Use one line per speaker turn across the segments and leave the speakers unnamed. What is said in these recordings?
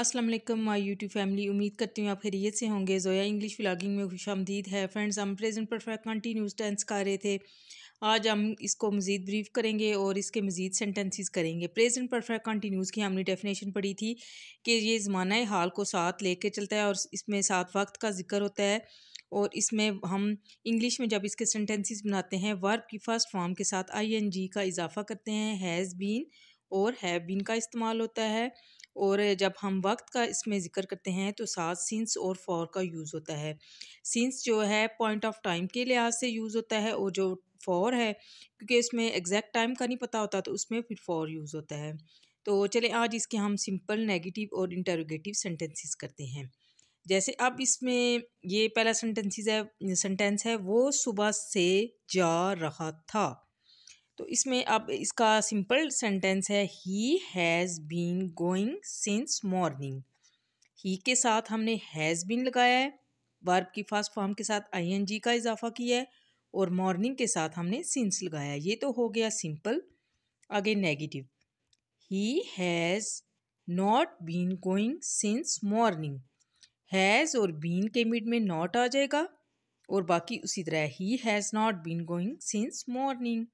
Aslam my YouTube family उम्मीद करती हूँ आप खैरियत से होंगे जोया इंग्लिश व्लागिंग में खुश आमदीद है फ्रेंड्स हम प्रेजेंट परफेक्ट कंटिन्यूस टेंस कर रहे थे आज हम इसको मज़ीद ब्रीफ करेंगे और इसके मज़ीद सेंटेंसेस करेंगे प्रेजेंट परफेक्ट कंटिन्यूस की हमने डेफिनेशन पढ़ी थी कि ये ज़माना हाल को साथ लेके चलता है और इसमें साथ वक्त का जिक्र होता है और इसमें हम इंग्लिश में जब इसके सेंटेंसेस बनाते हैं वर्ब की फ़र्स्ट फॉर्म के साथ जी का इजाफा करते हैं हैज़ बीन और हैव बीन का इस्तेमाल होता है और जब हम वक्त का इसमें ज़िक्र करते हैं तो साथ सीन्स और फॉर का यूज़ होता है सीन्स जो है पॉइंट ऑफ टाइम के लिहाज से यूज़ होता है और जो फॉर है क्योंकि उसमें एग्जैक्ट टाइम का नहीं पता होता तो उसमें फिर फॉर यूज़ होता है तो चले आज इसके हम सिंपल नेगेटिव और इंटरोगेटिव सेंटेंसेस करते हैं जैसे अब इसमें ये पहला सेंटेंसेस है सेंटेंस है वो सुबह से जा रहा था तो इसमें अब इसका सिंपल सेंटेंस है he has been going since morning he के साथ हमने हैज़ बीन लगाया है वर्ब की फर्स्ट फॉर्म के साथ आईएनजी का इजाफा किया है और मॉर्निंग के साथ हमने सिंस लगाया ये तो हो गया सिंपल आगे negative he has not been going since morning has और बीन के मिड में नॉट आ जाएगा और बाकी उसी तरह ही has not been going since morning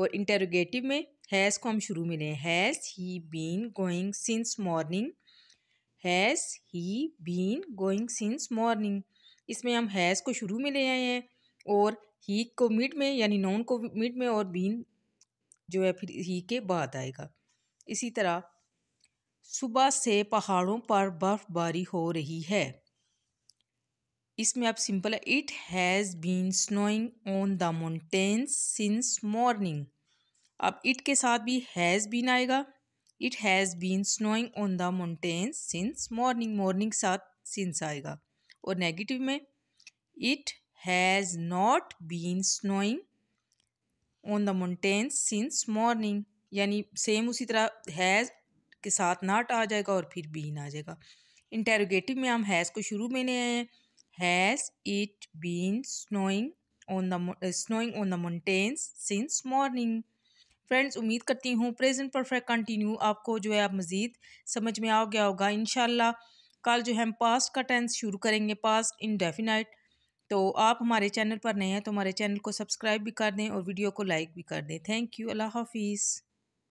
और इंटेरोगेटिव में हैज़ को हम शुरू में लें has he been going since morning has he been going since morning इसमें हम हैज़ को शुरू में ले आए हैं और ही को मिड में यानी नॉन को मिड में और बीन जो है फिर ही के बाद आएगा इसी तरह सुबह से पहाड़ों पर बर्फ़बारी हो रही है इसमें आप सिंपल है it has been snowing on the mountains since morning अब इट के साथ भी हैज़ बीन आएगा it has been snowing on the mountains since morning morning के साथ सिंस आएगा और नेगेटिव में it has not been snowing on the mountains since morning यानी सेम उसी तरह हैज़ के साथ नाट आ जाएगा और फिर बीन आ जाएगा इंटेरोगेटिव में हम हैज़ को शुरू में ले आए हैं Has it been snowing on the uh, snowing on the mountains since morning? Friends उम्मीद करती हूँ प्रेजेंट परफेक्ट कंटिन्यू आपको जो है आप मज़ीद समझ में आ गया होगा इन कल जो है हम पास्ट का टेंस शुरू करेंगे पास्ट इनडेफिनाइट तो आप हमारे चैनल पर नए हैं तो हमारे चैनल को सब्सक्राइब भी कर दें और वीडियो को लाइक भी कर दें थैंक यू अल्लाह हाफिज़